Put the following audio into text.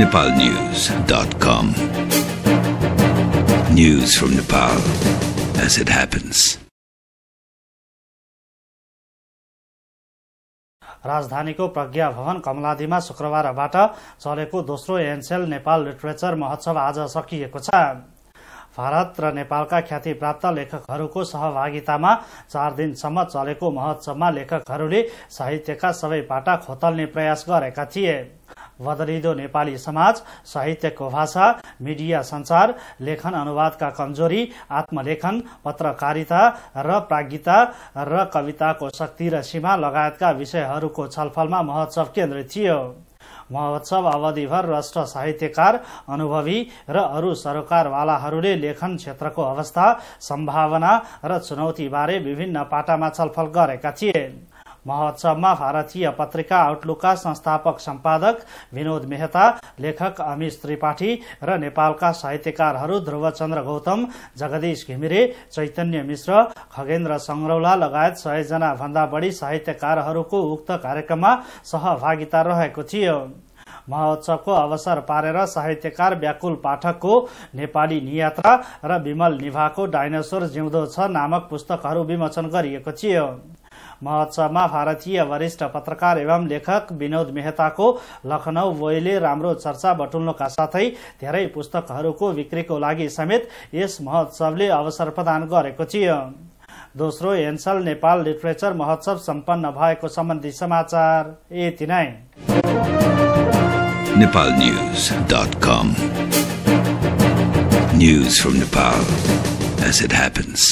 nepalnews.com. News from Nepal as it happens. राजधानीको प्रज्ञा भवन कमलादीमा शुक्रबारबाट चलेको दोस्रो एनसेल नेपाल लिटरेचर महोत्सव आज सकिएको छ भारत र नेपालका ख्यातिप्राप्त लेखकहरूको सहभागितामा चार दिनसम्म चलेको महोत्सवमा लेखकहरूले साहित्यका सबै पाटा खोतल्ने प्रयास गरेका थिए बदलिँदो नेपाली समाज साहित्यको भाषा मिडिया संसार लेखन अनुवादका कमजोरी आत्मलेखन पत्रकारिता र प्राज्ञता र कविताको शक्ति र सीमा लगायतका विषयहरूको छलफलमा महोत्सव केन्द्रित थियो महोत्सव अवधिभर राष्ट्र साहित्यकार अनुभवी र अरू सरकारवालाहरूले लेखन क्षेत्रको अवस्था सम्भावना र चुनौतीबारे विभिन्न पाटामा छलफल गरेका थिए महोत्सवमा भारतीय पत्रिका आउटलुकका संस्थापक सम्पादक विनोद मेहता लेखक अमिश त्रिपाठी र नेपालका साहित्यकारहरू ध्रुवचन्द्र गौतम जगदीश घिमिरे चैतन्य मिश्र खगेन्द्र सङ्ग्रौला लगायत सयजना भन्दा बढी साहित्यकारहरूको उक्त कार्यक्रममा सहभागिता रहेको थियो महोत्सवको अवसर पारेर साहित्यकार व्याकुल पाठकको नेपाली नियात्रा र विमल निभाको डायनासोर जिउँदो छ नामक पुस्तकहरू विमोचन गरिएको थियो महोत्सवमा भारतीय वरिष्ठ पत्रकार एवं लेखक विनोद मेहताको लखनऊ बोयले राम्रो चर्चा बटुल्नुका साथै धेरै पुस्तकहरूको बिक्रीको लागि समेत यस महोत्सवले अवसर प्रदान गरेको थियो दोस्रो एन्सल नेपाल लिटरेचर महोत्सव सम्पन्न भएको सम्बन्धी समाचार यति नै Nepal news dot com news from Nepal as it happens